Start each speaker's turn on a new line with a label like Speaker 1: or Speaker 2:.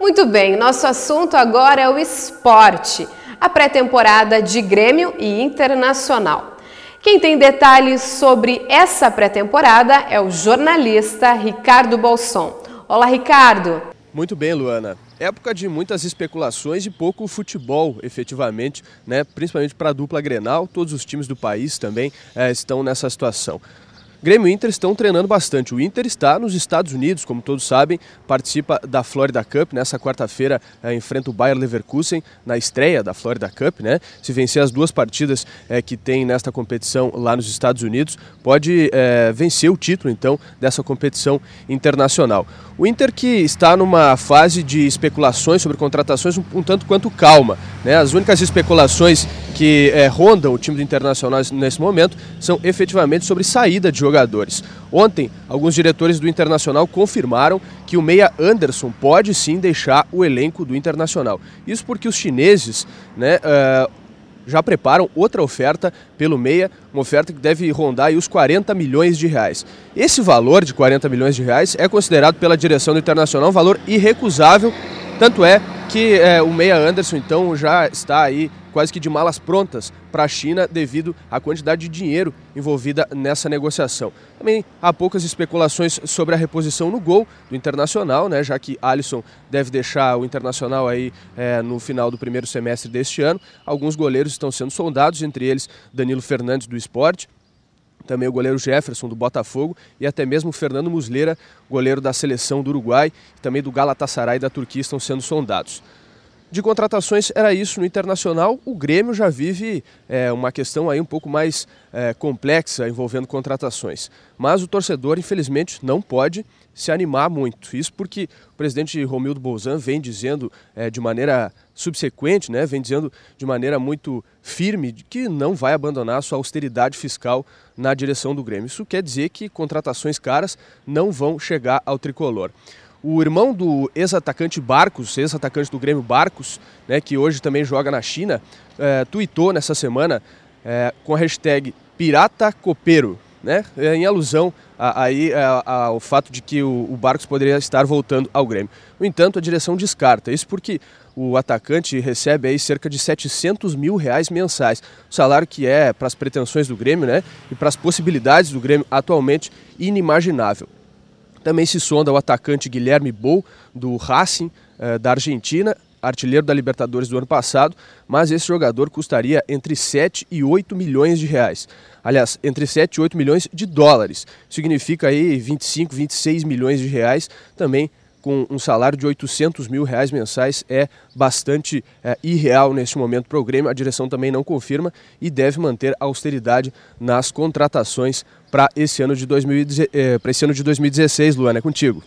Speaker 1: Muito bem, nosso assunto agora é o esporte, a pré-temporada de Grêmio e Internacional. Quem tem detalhes sobre essa pré-temporada é o jornalista Ricardo Bolson. Olá, Ricardo.
Speaker 2: Muito bem, Luana. Época de muitas especulações e pouco futebol, efetivamente, né? principalmente para a dupla Grenal. Todos os times do país também é, estão nessa situação. Grêmio e Inter estão treinando bastante. O Inter está nos Estados Unidos, como todos sabem, participa da Florida Cup. Nessa quarta-feira é, enfrenta o Bayer Leverkusen na estreia da Florida Cup, né? Se vencer as duas partidas é, que tem nesta competição lá nos Estados Unidos, pode é, vencer o título então dessa competição internacional. O Inter que está numa fase de especulações sobre contratações um, um tanto quanto calma, né? As únicas especulações que é, rondam o time do Internacional nesse momento são efetivamente sobre saída de jogadores. Ontem, alguns diretores do Internacional confirmaram que o meia Anderson pode sim deixar o elenco do Internacional. Isso porque os chineses, né, uh, já preparam outra oferta pelo meia, uma oferta que deve rondar os 40 milhões de reais. Esse valor de 40 milhões de reais é considerado pela direção do Internacional um valor irrecusável, tanto é que é, o Meia Anderson, então, já está aí quase que de malas prontas para a China devido à quantidade de dinheiro envolvida nessa negociação. Também há poucas especulações sobre a reposição no gol do Internacional, né, já que Alisson deve deixar o Internacional aí é, no final do primeiro semestre deste ano. Alguns goleiros estão sendo soldados, entre eles Danilo Fernandes do Esporte, também o goleiro Jefferson do Botafogo e até mesmo o Fernando Muslera, goleiro da seleção do Uruguai e também do Galatasaray da Turquia, estão sendo sondados de contratações era isso no internacional. O Grêmio já vive é, uma questão aí um pouco mais é, complexa envolvendo contratações. Mas o torcedor, infelizmente, não pode se animar muito. Isso porque o presidente Romildo Bolzan vem dizendo é, de maneira subsequente, né, vem dizendo de maneira muito firme que não vai abandonar a sua austeridade fiscal na direção do Grêmio. Isso quer dizer que contratações caras não vão chegar ao tricolor. O irmão do ex-atacante Barcos, ex-atacante do Grêmio Barcos, né, que hoje também joga na China, é, tweetou nessa semana é, com a hashtag Pirata Copeiro, né, é, em alusão aí é, ao fato de que o, o Barcos poderia estar voltando ao Grêmio. No entanto, a direção descarta. Isso porque o atacante recebe aí cerca de 700 mil reais mensais, salário que é para as pretensões do Grêmio, né, e para as possibilidades do Grêmio atualmente inimaginável. Também se sonda o atacante Guilherme Bou, do Racing, eh, da Argentina, artilheiro da Libertadores do ano passado, mas esse jogador custaria entre 7 e 8 milhões de reais. Aliás, entre 7 e 8 milhões de dólares. Significa aí 25, 26 milhões de reais, também com um salário de 800 mil reais mensais é bastante é, irreal neste momento para o Grêmio. A direção também não confirma e deve manter austeridade nas contratações para esse ano de é, esse ano de 2016, Luana, é contigo.